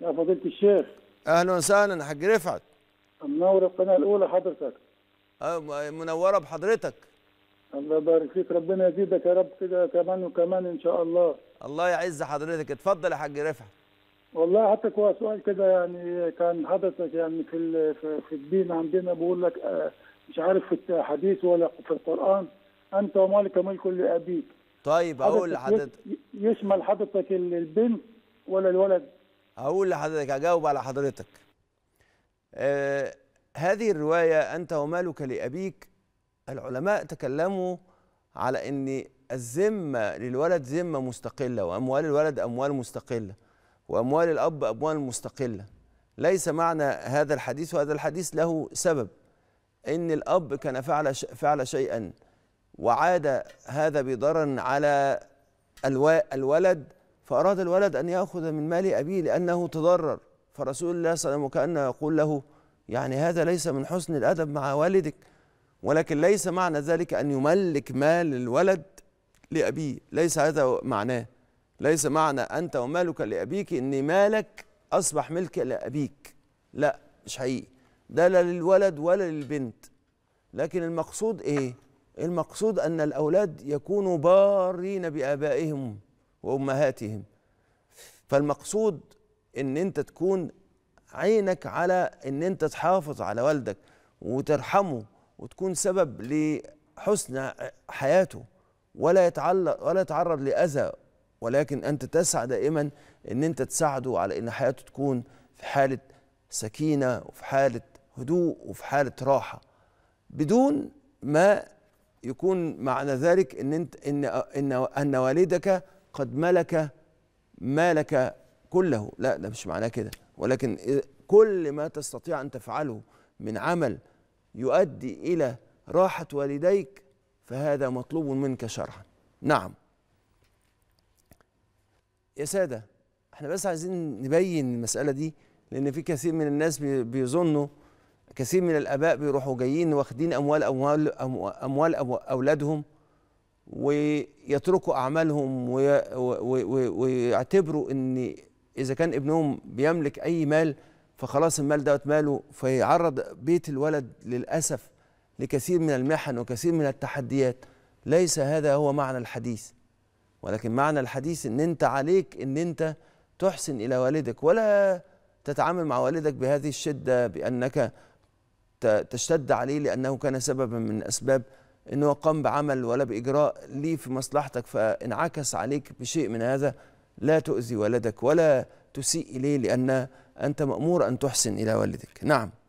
يا فضيلة الشيخ أهلا وسهلا حاج رفعت منور القناة الأولى حضرتك أه، منورة بحضرتك الله يبارك فيك ربنا يزيدك يا رب كده كمان وكمان إن شاء الله الله يعز حضرتك اتفضل يا حاج رفعت والله حتى هو سؤال كده يعني كان حضرتك يعني في في الدين عندنا بيقول لك آه، مش عارف في الحديث ولا في القرآن أنت ومالك ملك لأبيك طيب أقول لحضرتك يشمل حضرتك البنت ولا الولد؟ هقول لحضرتك اجاوب على حضرتك آه هذه الرواية أنت ومالك لأبيك العلماء تكلموا على أن الذمة للولد ذمة مستقلة وأموال الولد أموال مستقلة وأموال الأب أموال مستقلة ليس معنى هذا الحديث وهذا الحديث له سبب ان الاب كان فعل فعل شيئا وعاد هذا بضرر على الولد فأراد الولد أن يأخذ من مال أبيه لأنه تضرر فرسول الله صلى الله عليه وسلم وكأنه يقول له يعني هذا ليس من حسن الأدب مع والدك ولكن ليس معنى ذلك أن يملك مال الولد لأبيه ليس هذا معناه ليس معنى أنت ومالك لأبيك أن مالك أصبح ملك لأبيك لا مش حقيقي ده لا للولد ولا للبنت لكن المقصود إيه؟ المقصود أن الأولاد يكونوا بارين بآبائهم وامهاتهم فالمقصود ان انت تكون عينك على ان انت تحافظ على والدك وترحمه وتكون سبب لحسن حياته ولا يتعلق ولا يتعرض لاذى ولكن انت تسعى دائما ان انت تساعده على ان حياته تكون في حاله سكينه وفي حاله هدوء وفي حاله راحه بدون ما يكون معنى ذلك ان انت ان ان ان والدك قد ملك مالك كله لا ده مش معناه كده ولكن كل ما تستطيع أن تفعله من عمل يؤدي إلى راحة والديك فهذا مطلوب منك شرعا نعم يا سادة احنا بس عايزين نبين المسألة دي لأن في كثير من الناس بيظنوا كثير من الآباء بيروحوا جايين واخدين أموال أموال أموال, أموال أولادهم ويتركوا أعمالهم ويعتبروا أن إذا كان ابنهم بيملك أي مال فخلاص المال دوت ماله فيعرض بيت الولد للأسف لكثير من المحن وكثير من التحديات ليس هذا هو معنى الحديث ولكن معنى الحديث أن أنت عليك أن أنت تحسن إلى والدك ولا تتعامل مع والدك بهذه الشدة بأنك تشتد عليه لأنه كان سببا من أسباب أنه قام بعمل ولا باجراء لي في مصلحتك فانعكس عليك بشيء من هذا لا تؤذي ولدك ولا تسيء اليه لان انت مامور ان تحسن الى والدك نعم